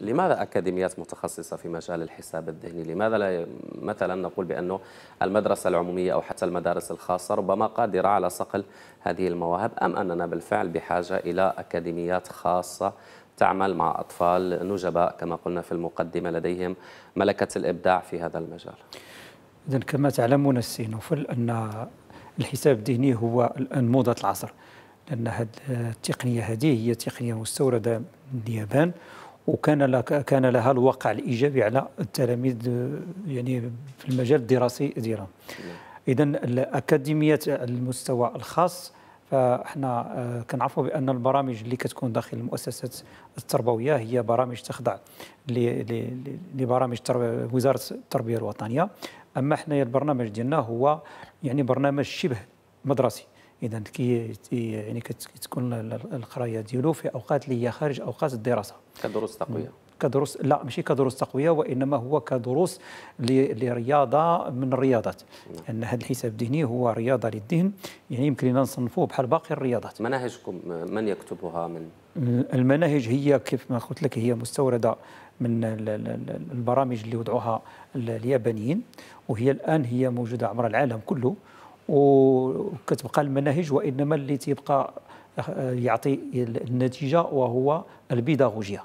لماذا أكاديميات متخصصة في مجال الحساب الذهني؟ لماذا لا مثلا نقول بأنه المدرسة العمومية أو حتى المدارس الخاصة ربما قادرة على صقل هذه المواهب أم أننا بالفعل بحاجة إلى أكاديميات خاصة تعمل مع أطفال نجباء كما قلنا في المقدمة لديهم ملكة الإبداع في هذا المجال إذا كما تعلمون السينوفل أن الحساب الذهني هو الآن موضة العصر لأن هذه التقنية هذه هي تقنية مستوردة من اليابان وكان كان لها الواقع الايجابي على التلاميذ يعني في المجال الدراسي ديالهم اذا الاكاديميات على المستوى الخاص فاحنا آه، كنعرفوا بان البرامج اللي كتكون داخل المؤسسات التربويه هي برامج تخضع لبرامج وزاره التربيه الوطنيه اما حنايا البرنامج ديالنا هو يعني برنامج شبه مدرسي اذا كي يعني كتكون القرايه ديالو في اوقات اللي هي خارج اوقات الدراسه كدروس تقويه كدروس لا ماشي كدروس تقويه وانما هو كدروس لرياضه من الرياضات نعم. لان يعني هذا الحساب الذهني هو رياضه للذهن يعني يمكن لنا نصنفوه بحال باقي الرياضات مناهجكم من يكتبها من المناهج هي كيف ما قلت لك هي مستورده من البرامج اللي وضعوها اليابانيين وهي الان هي موجوده عبر العالم كله وكتبقى المناهج وانما اللي تيبقى آه، يعطي النتيجه وهو البيداغوجيا